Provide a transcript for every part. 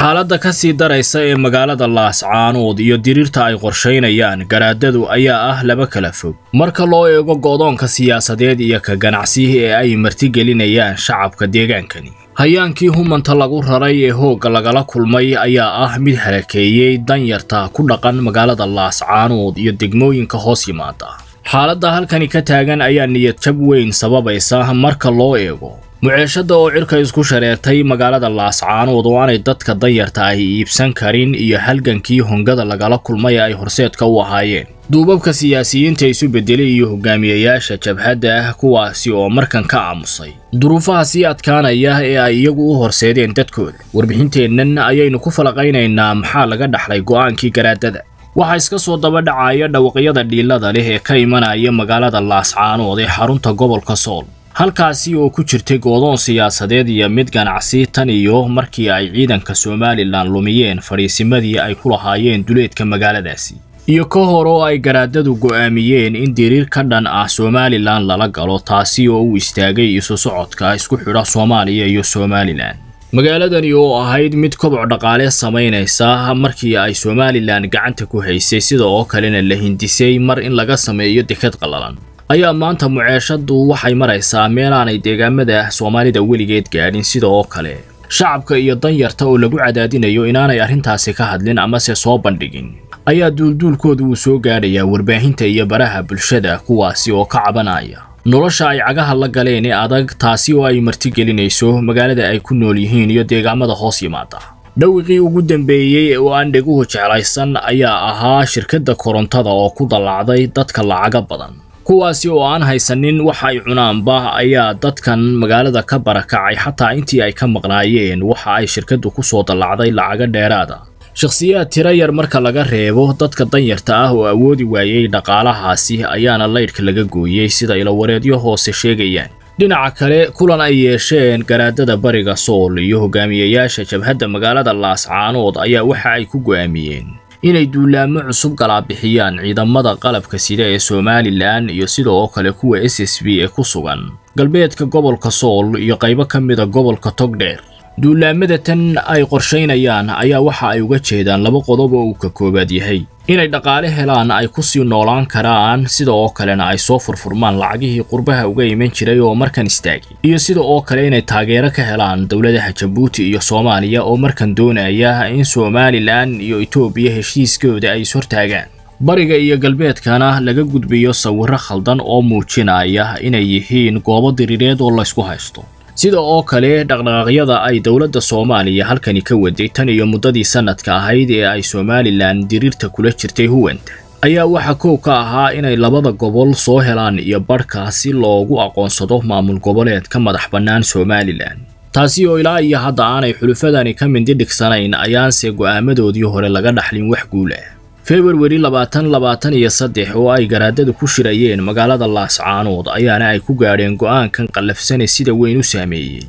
xaaladda ka sii daraysa ee magaalada laascaanuud iyo diriirta ay qorshaynayaan garaadadu ayaa ah laba kala fog marka loo eego go'doonka siyaasadeed iyo ka ganacsihi ee ay martigelinayaan shacabka deegaankani hayaankii humanta lagu raray ee hoogga lagala kulmay ayaa ah mid halakeeyey danyarta ku dhaqan magaalada laascaanuud iyo degmooyinka hoos yimaada xaaladda halkani ka taagan ayaa niyadjab weyn sababaysa marka loo eego muceeshada oo cirka isku shareertay magaalada laascaanood oo aanay dadka danyarta ah ay iibsan karin iyo halgankii hongada lagala kulmay ay horseedka u ahaayeen duubabka siyaasiyiinta isu bedelay iyo hogaamiyayaasha jabhadda ah kuwaasi oo markan ka aamusay duruufaha sii adkaanaya ee ay iyagu u horseedeen dadkooda warbixinteennan ayaynu ku falaqaynaynaa maxaa laga dhaxlay go'aankii garaadada waxaa iska soo daba dhacaya dhawaqyada dhiilada leh ee ka imanaya magaalada laascaanood ee xarunta gobolka sool halkaasi oo ku jirtay goodoon siyaasadeed iyo mid ganacsi tan iyo markii ay ciidanka somalilan lumiyeen fadhiisimadii ay ku lahaayeen duleedka magaaladaasi iyo ka hor oo ay garaadadu go'aamiyeen in diriir ka dhan ah somalilan lala galo taasi oo uu istaagay isu socodka isku xidha soomaaliya iyo somalilan magaaladani oo ahayd mid koboc dhaqaale samaynaysa markii ay somalilan gacanta ku haysay sida oo kalena la hindisay mar in laga sameeyo dekad qallalan ayaa maanta muceeshadu waxay maraysaa meelaanay deegaamada soomaalida weligeed gaadhin sida oo kale shacabka iyo danyarta oo lagu cadaadinayo inaanay arrintaasi ka hadlin amase soo bandhigin ayaa duulduulkooda uu soo gaadhayaa warbaahinta iyo baraha bulshada kuwaasi oo ka cabanaya nolosha ay cagaha la galeen ee adag taasi oo ay martigelinayso magaalada ay ku nool yihiin iyo deegaamada hoos yimaada dhawiqii ugu dambeeyey oo aan dheguhu jeclaysan ayaa ahaa shirkadda korontada oo ku dallacday dadka lacaga badan kuwaasi oo aan haysanin wax ay cunaanba ayaa dadkan magaalada ka barakacay xataa intii ay ka maqnaayeen waxa ay shirkaddu ku soo dallacday lacaga dheeraada shakhsiyaad tira yar marka laga reebo dadka danyarta ah oo awoodi waayey dhaqaalahaasi ayaana laydhka laga gooyey sida ila wareedyo hoose sheegayaan dhinaca kale kulan ay yeesheen garaadada bariga sool iyo hogaamiyayaasha jabhadda magaalada laascaanood ayaa waxa ay ku go'aamiyeen inay duulaamo cusub galaabixiyaan ciidamada qalabka sida ee somalilan iyo sida oo kale kuwa s s b ee ku sugan galbeedka gobolka sool iyo qaybo ka mida ah gobolka togdheer duulaamada tan ay qorshaynayaan ayaa waxa ay uga jeedaan laba qodob oo uu ka koobaad yahay inay dhaqaale helaan ay ku sii noolaan karaan sida oo kalena ay soo furfurmaan lacagihii qurbaha uga iman jiray oo markan istaagay iyo sida oo kale inay taageero ka helaan dowladaha jabuuti iyo soomaaliya oo markan doonaya in somalilan iyo etoobiya heshiiskooda ay ishortaagaan bariga iyo galbeedkana laga gudbiyo sawirro khaldan oo muujinaya inay yihiin goobo diriireed oo laysku haysto sida oo kale dhaqdhaqaaqyada ay dowladda soomaaliya halkani ka waday tan iyo muddadii sannadka ahayd ee ay somalilan diriirta kula jirtay huwanta ayaa waxaa koow ka ahaa inay labada gobol soo helaan iyo badhka si loogu aqoonsado maamul goboleedka madax bannaan somalilan taasi oo ilaa iyo hadda aanay xulufadani ka dhigsanayn ayaanse go'aamadoodii hore laga dhaxlin wax guul ah feberwari labaatan labaatan iyo saddex oo ay garaadadu ku shirayeen magaalada laascaanood ayaana ay ku gaadheen go'aankan qallafsane sida weyn u saameeyey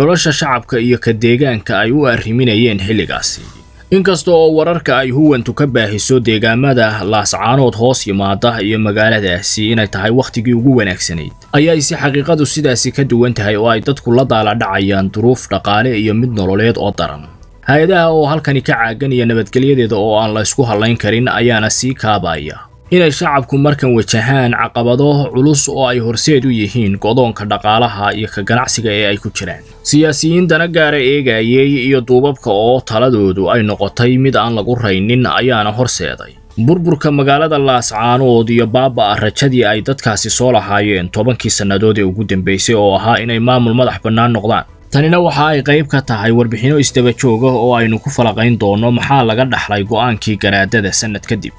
nolosha shacabka iyo ka deegaanka ay u arriminayeen xilligaasi inkasta oo wararka ay huwantu ka baahiso deegaamada laascaanood hoos yimaada iyo magaaladaasi inay tahay wakhtigii ugu wanaagsanayd ayaay si xaqiiqadu sidaasi ka duwan tahay oo ay dadku la daala dhacayaan duruuf dhaqaale iyo mid nololeed oo daran hay-adaha oo halkani ka caagan nabadgelyadeeda oo aan laysku hallayn karin ayaana sii kaabaya inay shacabku markan wajahaan caqabado culus oo ay horseed u yihiin godoonka dhaqaalaha iyo ka ganacsiga ee ay ku jiraan siyaasiyiin dana gaara eegayey iyo duubabka oo taladoodu ay noqotay mid aan lagu raynin ayaana horseeday burburka magaalada laascaanood iyo baaba ah rajadii ay dadkaasi soo lahaayeen tobankii sannadood ee ugu dambaysay oo ahaa inay maamul madax bannaan noqdaan tanina waxa ay qayb ka tahay warbixino isdaba jooga oo aynu ku falaqayn doono maxaa laga dhaxlay go'aankii garaadada sannad kadib